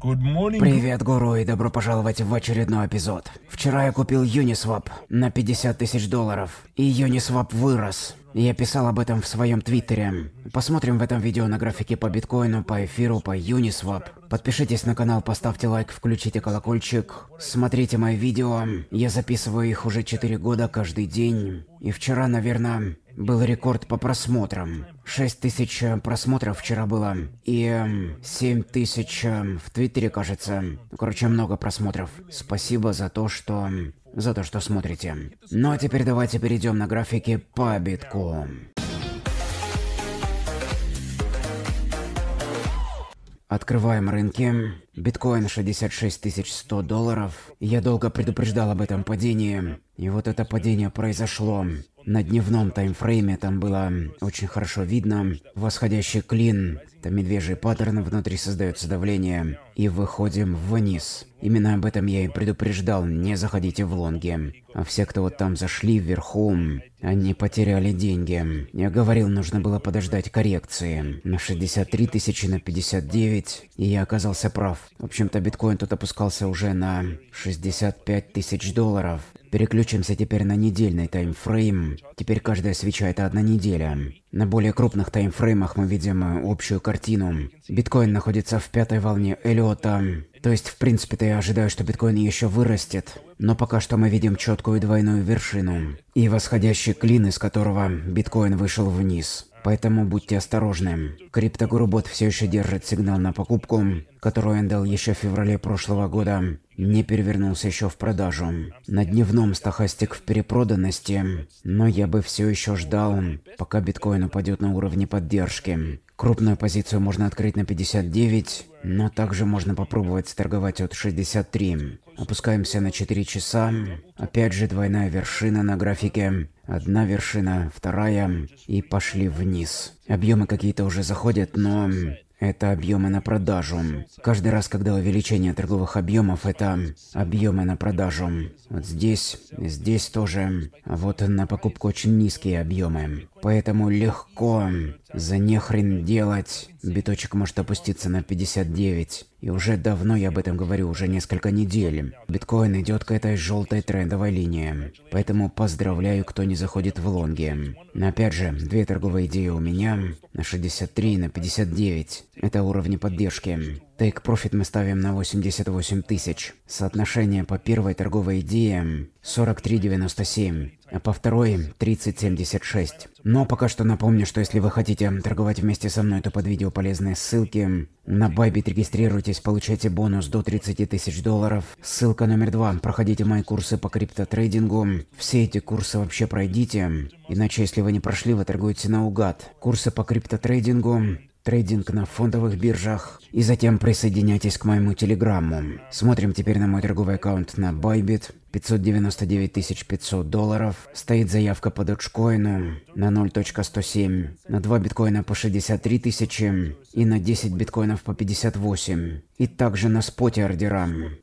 Привет, гуру, и добро пожаловать в очередной эпизод. Вчера я купил Uniswap на 50 тысяч долларов, и Uniswap вырос. Я писал об этом в своем твиттере. Посмотрим в этом видео на графике по биткоину, по эфиру, по Uniswap. Подпишитесь на канал, поставьте лайк, включите колокольчик. Смотрите мои видео. Я записываю их уже 4 года каждый день. И вчера, наверное, был рекорд по просмотрам. 6 тысяч э, просмотров вчера было. И 7 эм, тысяч эм, в Твиттере, кажется. Короче, много просмотров. Спасибо за то, что... Эм, за то, что смотрите. Ну а теперь давайте перейдем на графики по битку. Открываем рынки. Биткоин 66 100 долларов. Я долго предупреждал об этом падении. И вот это падение произошло. На дневном таймфрейме там было очень хорошо видно восходящий клин, там медвежий паттерн, внутри создается давление, и выходим вниз. Именно об этом я и предупреждал, не заходите в лонги. А все, кто вот там зашли вверху, они потеряли деньги. Я говорил, нужно было подождать коррекции. На 63 тысячи, на 59, и я оказался прав. В общем-то, биткоин тут опускался уже на 65 тысяч долларов. Переключимся теперь на недельный таймфрейм. Теперь каждая свеча это одна неделя. На более крупных таймфреймах мы видим э, общую картину. Биткоин находится в пятой волне Эллиота. То есть, в принципе-то я ожидаю, что биткоин еще вырастет. Но пока что мы видим четкую двойную вершину. И восходящий клин, из которого биткоин вышел вниз. Поэтому будьте осторожны. Криптогурубот все еще держит сигнал на покупку, которую он дал еще в феврале прошлого года, не перевернулся еще в продажу. На дневном стахастик в перепроданности, но я бы все еще ждал, пока биткоин упадет на уровне поддержки, Крупную позицию можно открыть на 59, но также можно попробовать торговать от 63. Опускаемся на 4 часа. Опять же двойная вершина на графике. Одна вершина, вторая. И пошли вниз. Объемы какие-то уже заходят, но это объемы на продажу. Каждый раз, когда увеличение торговых объемов, это объемы на продажу. Вот здесь, здесь тоже. вот на покупку очень низкие объемы. Поэтому легко за нехрен делать Биточек может опуститься на 59. И уже давно я об этом говорю, уже несколько недель. Биткоин идет к этой желтой трендовой линии. Поэтому поздравляю, кто не заходит в лонги. Но опять же, две торговые идеи у меня на 63 и на 59. Это уровни поддержки. Take профит мы ставим на 88 тысяч. Соотношение по первой торговой идее 43.97, а по второй 30.76. Но пока что напомню, что если вы хотите торговать вместе со мной, то под видео полезные ссылки. На Bybit регистрируйтесь, получайте бонус до 30 тысяч долларов. Ссылка номер два. Проходите мои курсы по криптотрейдингу. Все эти курсы вообще пройдите. Иначе, если вы не прошли, вы торгуете наугад. Курсы по криптотрейдингу трейдинг на фондовых биржах. И затем присоединяйтесь к моему телеграмму. Смотрим теперь на мой торговый аккаунт на Bybit. 599 500 долларов. Стоит заявка по доджкоину на 0.107. На 2 биткоина по 63 тысячи. И на 10 биткоинов по 58. И также на споте ордера.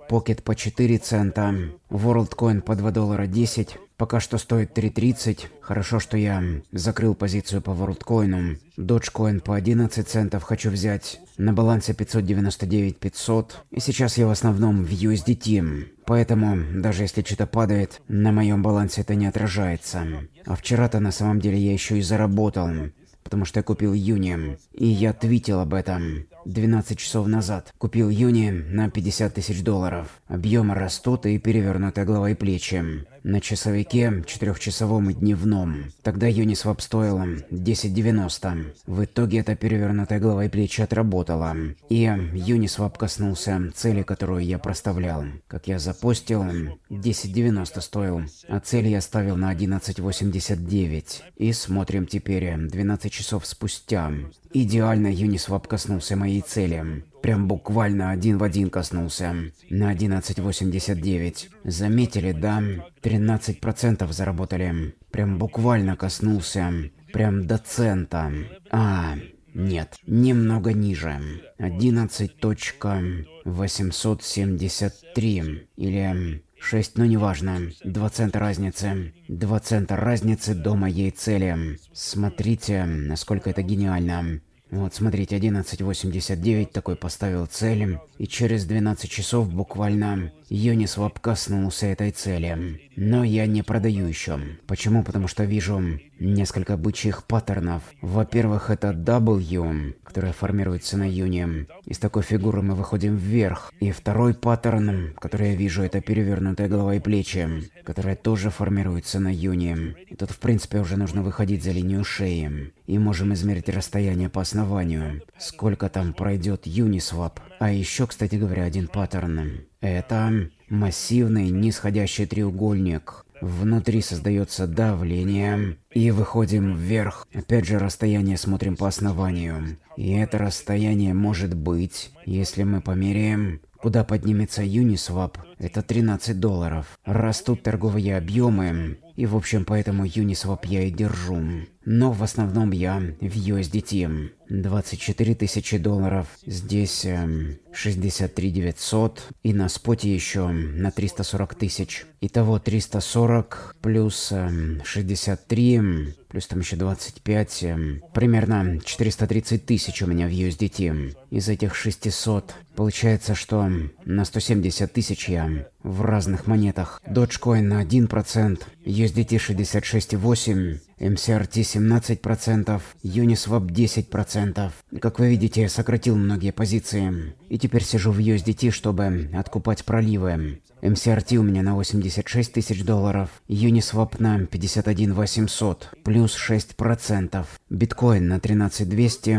Pocket по 4 цента. WorldCoin по 2 доллара 10. Пока что стоит 3.30. Хорошо, что я закрыл позицию по WorldCoin. Dogecoin по 11 центов хочу взять. На балансе 599 500. И сейчас я в основном в USDT. Поэтому, даже если что-то падает, на моем балансе это не отражается. А вчера-то на самом деле я еще и заработал. Потому что я купил Юни. И я твитил об этом. 12 часов назад. Купил Юни на 50 тысяч долларов. Объемы растут и перевернутая голова и плечи на часовике четырехчасовом и дневном. Тогда Юнисвап стоила 10.90. В итоге эта перевернутая голова и плечи отработала. И Юнисвап коснулся цели, которую я проставлял. Как я запостил, 10.90 стоил, а цель я ставил на 11.89. И смотрим теперь, 12 часов спустя. Идеально Юнисвап коснулся моей цели. Прям буквально один в один коснулся. На 11.89. Заметили, да? 13% заработали. Прям буквально коснулся. Прям до цента. А, нет, немного ниже. 11.873 или 6, но ну, неважно. Два цента разницы. Два цента разницы до моей цели. Смотрите, насколько это гениально. Вот, смотрите, 11.89 такой поставил цели, и через 12 часов буквально Uniswap коснулся этой цели. Но я не продаю еще. Почему? Потому что вижу несколько бычьих паттернов. Во-первых, это W, которая формируется на Юни. Из такой фигуры мы выходим вверх. И второй паттерн, который я вижу, это перевернутая голова и плечи, которая тоже формируется на Юни. И тут, в принципе, уже нужно выходить за линию шеи и можем измерить расстояние по основанию, сколько там пройдет Uniswap. А еще, кстати говоря, один паттерн. Это массивный нисходящий треугольник. Внутри создается давление, и выходим вверх. Опять же, расстояние смотрим по основанию. И это расстояние может быть, если мы померяем, куда поднимется Uniswap, это 13 долларов. Растут торговые объемы, и в общем поэтому Uniswap я и держу но в основном я в USDT. 24 тысячи долларов, здесь 63 эм, 900 и на споте еще на 340 тысяч. Итого 340 плюс 63, эм, эм, плюс там еще 25, примерно 430 тысяч у меня в USDT. Из этих 600 получается, что на 170 тысяч я в разных монетах. Dogecoin на 1%, USDT 66,8, МСРТ 17%, Uniswap 10%. Как вы видите, я сократил многие позиции. И теперь сижу в USDT, чтобы откупать проливы. МСРТ у меня на 86 тысяч долларов, Uniswap на 51 800, плюс 6%, биткоин на 13 200,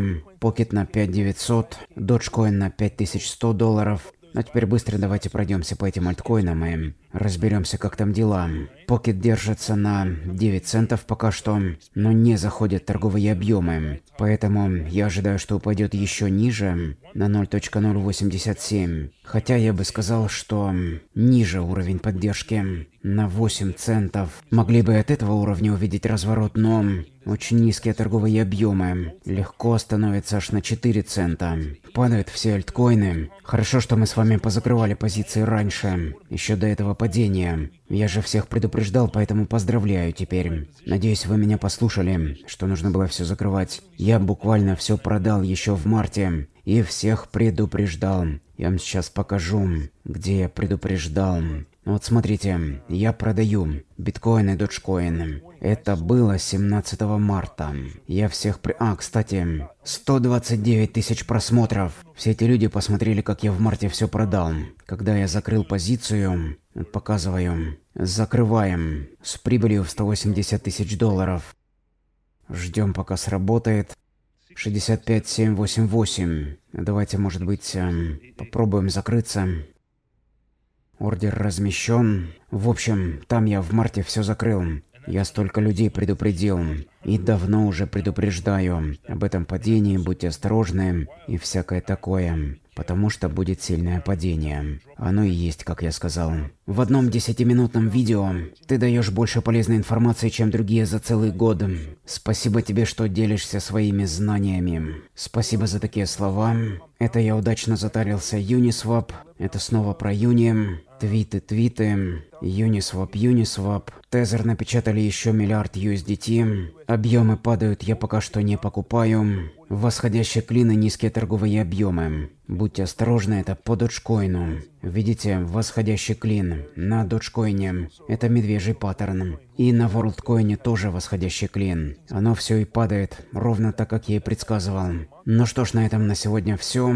Pocket на 5 900, Dogecoin на 5100 долларов. Ну, а теперь быстро давайте пройдемся по этим альткоинам и разберемся, как там дела. Покет держится на 9 центов пока что, но не заходят торговые объемы. Поэтому я ожидаю, что упадет еще ниже, на 0.087. Хотя я бы сказал, что ниже уровень поддержки, на 8 центов. Могли бы от этого уровня увидеть разворот, но очень низкие торговые объемы. Легко становится аж на 4 цента. Падают все альткоины. Хорошо, что мы с вами позакрывали позиции раньше, еще до этого падения. Я же всех предупреждал, поэтому поздравляю теперь. Надеюсь, вы меня послушали, что нужно было все закрывать. Я буквально все продал еще в марте. И всех предупреждал. Я вам сейчас покажу, где я предупреждал. Вот смотрите, я продаю биткоины и доджкоины. Это было 17 марта. Я всех при... А, кстати, 129 тысяч просмотров. Все эти люди посмотрели, как я в марте все продал. Когда я закрыл позицию, показываю, закрываем с прибылью в 180 тысяч долларов. Ждем, пока сработает. 65788. Давайте, может быть, эм, попробуем закрыться. Ордер размещен. В общем, там я в марте все закрыл. Я столько людей предупредил. И давно уже предупреждаю. Об этом падении будьте осторожны и всякое такое. Потому что будет сильное падение. Оно и есть, как я сказал. В одном десятиминутном видео ты даешь больше полезной информации, чем другие за целый год. Спасибо тебе, что делишься своими знаниями. Спасибо за такие слова. Это я удачно затарился Uniswap. Это снова про Юни. Твиты, твиты. Uniswap, Uniswap. Тезер напечатали еще миллиард USDT. Объемы падают, я пока что не покупаю. Восходящие клины, низкие торговые объемы. Будьте осторожны, это по доджкоину. Видите, восходящий клин на доджкоине. Это медвежий паттерн. И на ворлдкоине тоже восходящий клин. Оно все и падает, ровно так, как я и предсказывал. Ну что ж, на этом на сегодня все.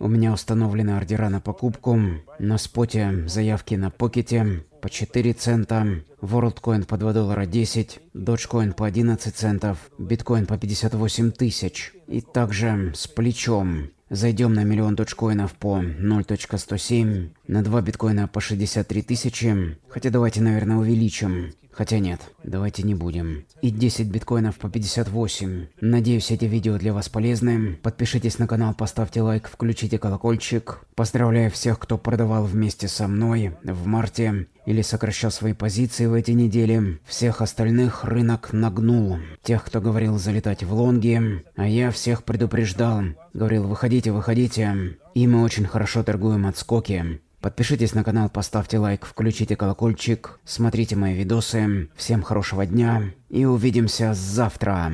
У меня установлены ордера на покупку. На споте заявки на покете по 4 цента, WorldCoin по 2 доллара 10, Dogecoin по 11 центов, биткоин по 58 тысяч. И также с плечом. Зайдем на миллион доджкоинов по 0.107, на 2 биткоина по 63 тысячи, хотя давайте, наверное, увеличим. Хотя нет, давайте не будем. И 10 биткоинов по 58. Надеюсь, эти видео для вас полезны. Подпишитесь на канал, поставьте лайк, включите колокольчик. Поздравляю всех, кто продавал вместе со мной в марте или сокращал свои позиции в эти недели. Всех остальных рынок нагнул. Тех, кто говорил залетать в лонги, а я всех предупреждал. Говорил, выходите, выходите. И мы очень хорошо торгуем отскоки. Подпишитесь на канал, поставьте лайк, включите колокольчик, смотрите мои видосы. Всем хорошего дня и увидимся завтра.